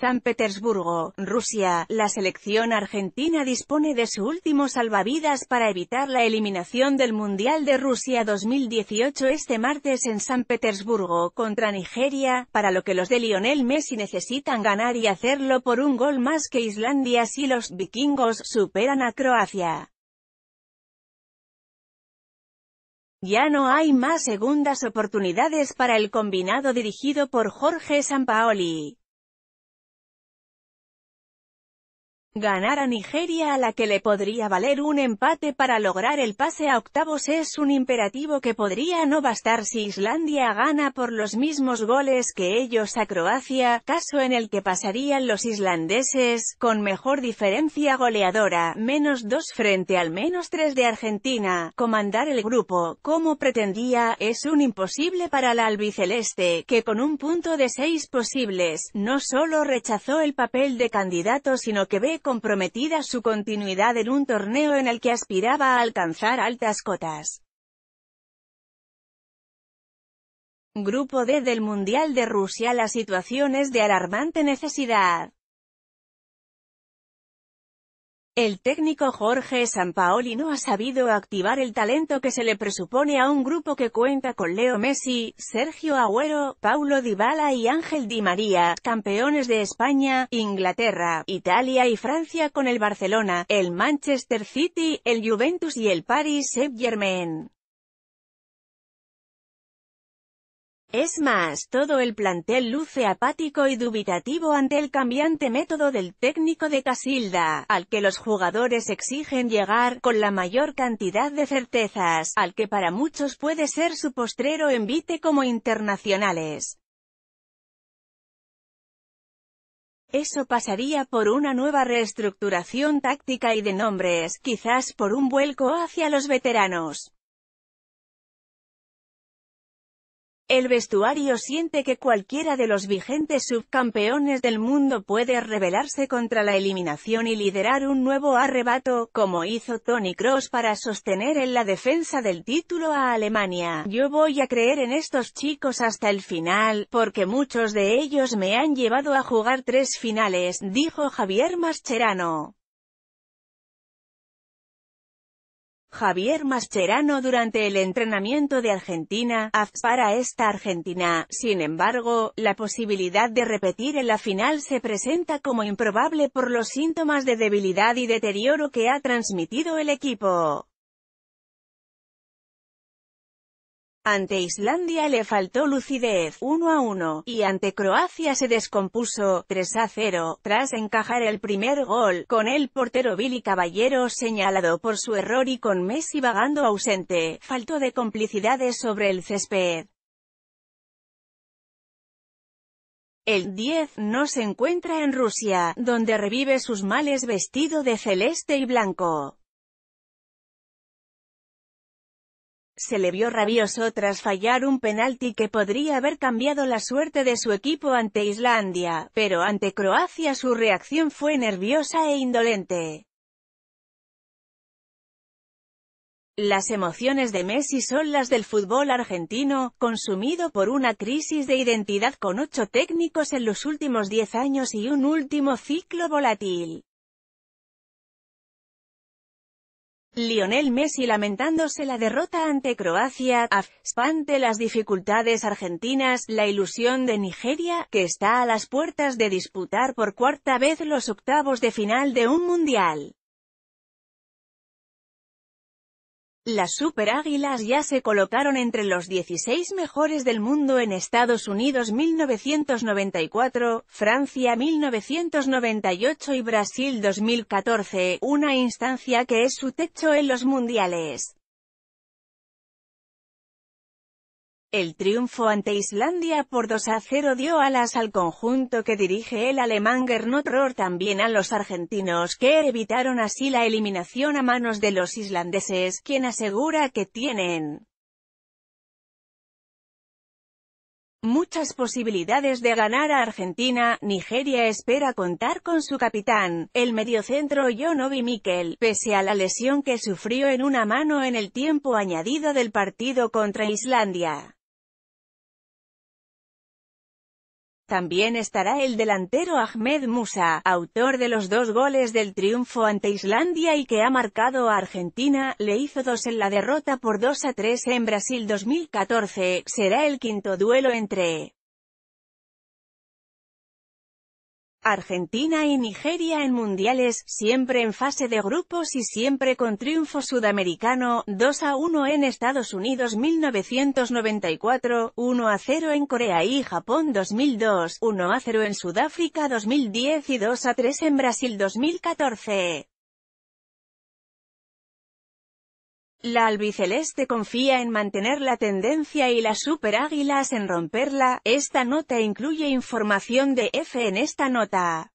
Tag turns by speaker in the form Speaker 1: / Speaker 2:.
Speaker 1: San Petersburgo, Rusia, la selección argentina dispone de su último salvavidas para evitar la eliminación del Mundial de Rusia 2018 este martes en San Petersburgo contra Nigeria, para lo que los de Lionel Messi necesitan ganar y hacerlo por un gol más que Islandia si los vikingos superan a Croacia. Ya no hay más segundas oportunidades para el combinado dirigido por Jorge Sampaoli. Ganar a Nigeria a la que le podría valer un empate para lograr el pase a octavos es un imperativo que podría no bastar si Islandia gana por los mismos goles que ellos a Croacia, caso en el que pasarían los islandeses, con mejor diferencia goleadora, menos dos frente al menos tres de Argentina. Comandar el grupo, como pretendía, es un imposible para la albiceleste, que con un punto de seis posibles, no solo rechazó el papel de candidato sino que ve comprometida su continuidad en un torneo en el que aspiraba a alcanzar altas cotas. Grupo D del Mundial de Rusia La situación es de alarmante necesidad. El técnico Jorge Sampaoli no ha sabido activar el talento que se le presupone a un grupo que cuenta con Leo Messi, Sergio Agüero, Paulo Dybala y Ángel Di María, campeones de España, Inglaterra, Italia y Francia con el Barcelona, el Manchester City, el Juventus y el Paris Saint-Germain. Es más, todo el plantel luce apático y dubitativo ante el cambiante método del técnico de Casilda, al que los jugadores exigen llegar, con la mayor cantidad de certezas, al que para muchos puede ser su postrero envite como internacionales. Eso pasaría por una nueva reestructuración táctica y de nombres, quizás por un vuelco hacia los veteranos. El vestuario siente que cualquiera de los vigentes subcampeones del mundo puede rebelarse contra la eliminación y liderar un nuevo arrebato, como hizo Tony Cross para sostener en la defensa del título a Alemania. Yo voy a creer en estos chicos hasta el final, porque muchos de ellos me han llevado a jugar tres finales, dijo Javier Mascherano. Javier Mascherano durante el entrenamiento de Argentina, para esta Argentina. Sin embargo, la posibilidad de repetir en la final se presenta como improbable por los síntomas de debilidad y deterioro que ha transmitido el equipo. Ante Islandia le faltó lucidez, 1 a 1, y ante Croacia se descompuso, 3 a 0, tras encajar el primer gol, con el portero Billy Caballero señalado por su error y con Messi vagando ausente, faltó de complicidades sobre el césped. El 10 no se encuentra en Rusia, donde revive sus males vestido de celeste y blanco. se le vio rabioso tras fallar un penalti que podría haber cambiado la suerte de su equipo ante Islandia, pero ante Croacia su reacción fue nerviosa e indolente. Las emociones de Messi son las del fútbol argentino, consumido por una crisis de identidad con ocho técnicos en los últimos diez años y un último ciclo volátil. Lionel Messi lamentándose la derrota ante Croacia, espante las dificultades argentinas, la ilusión de Nigeria, que está a las puertas de disputar por cuarta vez los octavos de final de un mundial. Las Super Águilas ya se colocaron entre los 16 mejores del mundo en Estados Unidos 1994, Francia 1998 y Brasil 2014, una instancia que es su techo en los mundiales. El triunfo ante Islandia por 2 a 0 dio alas al conjunto que dirige el alemán Gernot Rohr también a los argentinos que evitaron así la eliminación a manos de los islandeses, quien asegura que tienen muchas posibilidades de ganar a Argentina, Nigeria espera contar con su capitán, el mediocentro Obi Mikel, pese a la lesión que sufrió en una mano en el tiempo añadido del partido contra Islandia. También estará el delantero Ahmed Musa, autor de los dos goles del triunfo ante Islandia y que ha marcado a Argentina, le hizo dos en la derrota por 2 a 3 en Brasil 2014, será el quinto duelo entre Argentina y Nigeria en mundiales, siempre en fase de grupos y siempre con triunfo sudamericano, 2 a 1 en Estados Unidos 1994, 1 a 0 en Corea y Japón 2002, 1 a 0 en Sudáfrica 2010 y 2 a 3 en Brasil 2014. La albiceleste confía en mantener la tendencia y las superáguilas en romperla. Esta nota incluye información de F en esta nota.